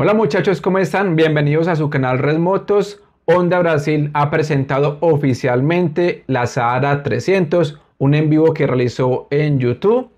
Hola muchachos, ¿cómo están? Bienvenidos a su canal Red Motos. Honda Brasil ha presentado oficialmente la Sahara 300, un en vivo que realizó en YouTube.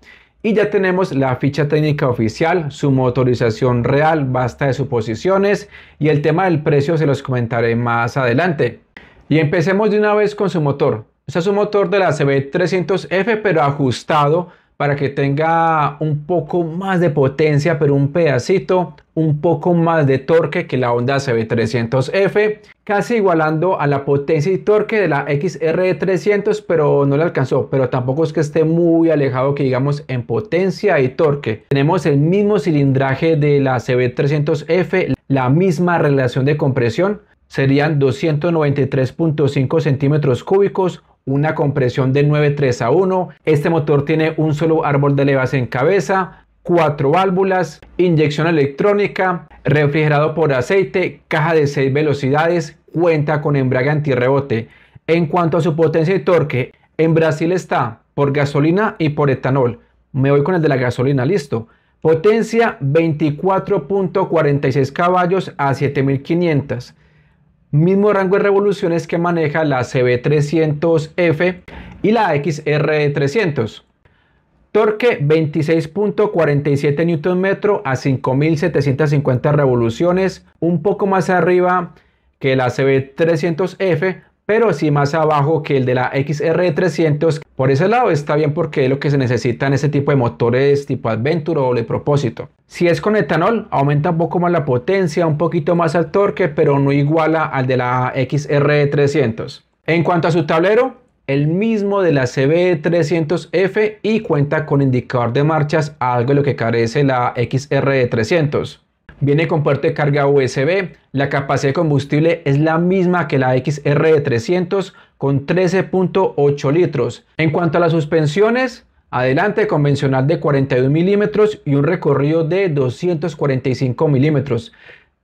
Y ya tenemos la ficha técnica oficial, su motorización real, basta de suposiciones y el tema del precio se los comentaré más adelante. Y empecemos de una vez con su motor. Este es un motor de la CB300F pero ajustado para que tenga un poco más de potencia, pero un pedacito, un poco más de torque que la Honda CB300F, casi igualando a la potencia y torque de la XR300, pero no le alcanzó, pero tampoco es que esté muy alejado que digamos en potencia y torque. Tenemos el mismo cilindraje de la CB300F, la misma relación de compresión, serían 293.5 centímetros cúbicos una compresión de 9.3 a 1. Este motor tiene un solo árbol de levas en cabeza, cuatro válvulas, inyección electrónica, refrigerado por aceite, caja de 6 velocidades, cuenta con embrague antirrebote. En cuanto a su potencia y torque, en Brasil está por gasolina y por etanol. Me voy con el de la gasolina, listo. Potencia 24.46 caballos a 7500 mismo rango de revoluciones que maneja la CB300F y la XR300. Torque 26.47 Nm a 5750 revoluciones, un poco más arriba que la CB300F, pero si más abajo que el de la XR300. Por ese lado está bien porque es lo que se necesita en este tipo de motores tipo Adventure o de propósito. Si es con etanol, aumenta un poco más la potencia, un poquito más el torque, pero no iguala al de la XR300. En cuanto a su tablero, el mismo de la CB300F y cuenta con indicador de marchas, algo de lo que carece la XR300. Viene con puerto de carga USB, la capacidad de combustible es la misma que la XR300 con 13.8 litros. En cuanto a las suspensiones, adelante convencional de 41 milímetros y un recorrido de 245 milímetros.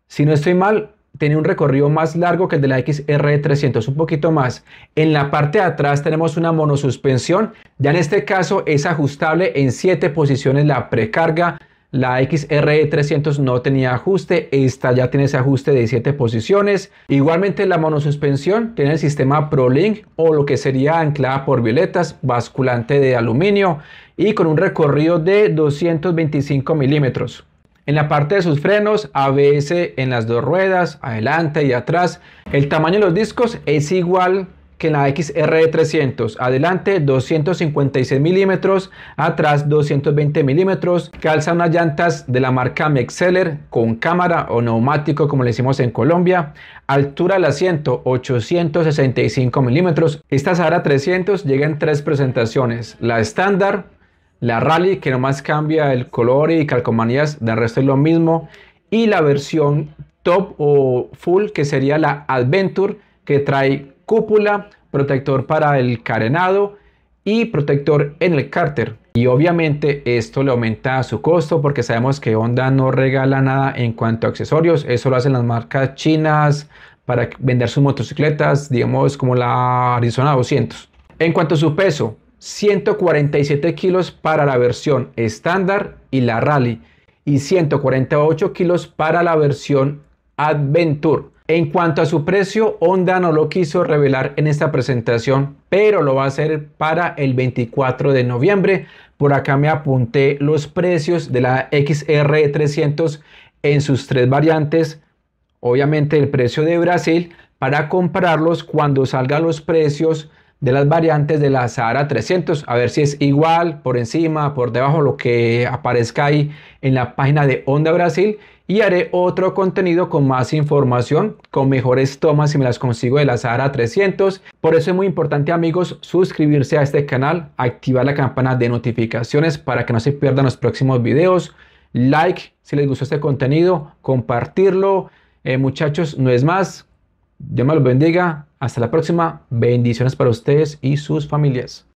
Si no estoy mal, tiene un recorrido más largo que el de la XR300, un poquito más. En la parte de atrás tenemos una monosuspensión, ya en este caso es ajustable en 7 posiciones la precarga, la XR300 e no tenía ajuste, esta ya tiene ese ajuste de 7 posiciones. Igualmente la monosuspensión tiene el sistema ProLink o lo que sería anclada por violetas, basculante de aluminio y con un recorrido de 225 milímetros. En la parte de sus frenos, ABS en las dos ruedas, adelante y atrás. El tamaño de los discos es igual que en la XR300. E Adelante 256 milímetros, atrás 220 milímetros. Calza unas llantas de la marca Mexceller con cámara o neumático como le hicimos en Colombia. Altura del asiento 865 milímetros. Esta Sahara 300 llega en tres presentaciones. La estándar, la rally que nomás cambia el color y calcomanías, del resto es lo mismo. Y la versión top o full que sería la Adventure que trae cúpula, protector para el carenado y protector en el cárter. Y obviamente esto le aumenta su costo porque sabemos que Honda no regala nada en cuanto a accesorios. Eso lo hacen las marcas chinas para vender sus motocicletas, digamos como la Arizona 200. En cuanto a su peso, 147 kilos para la versión estándar y la rally y 148 kilos para la versión Adventure. En cuanto a su precio, Honda no lo quiso revelar en esta presentación, pero lo va a hacer para el 24 de noviembre. Por acá me apunté los precios de la XR300 en sus tres variantes. Obviamente el precio de Brasil para comprarlos cuando salgan los precios de las variantes de la Sahara 300, a ver si es igual, por encima, por debajo, lo que aparezca ahí en la página de Onda Brasil. Y haré otro contenido con más información, con mejores tomas si me las consigo de la Sahara 300. Por eso es muy importante amigos suscribirse a este canal, activar la campana de notificaciones para que no se pierdan los próximos videos. Like si les gustó este contenido, compartirlo. Eh, muchachos, no es más. Dios me los bendiga. Hasta la próxima. Bendiciones para ustedes y sus familias.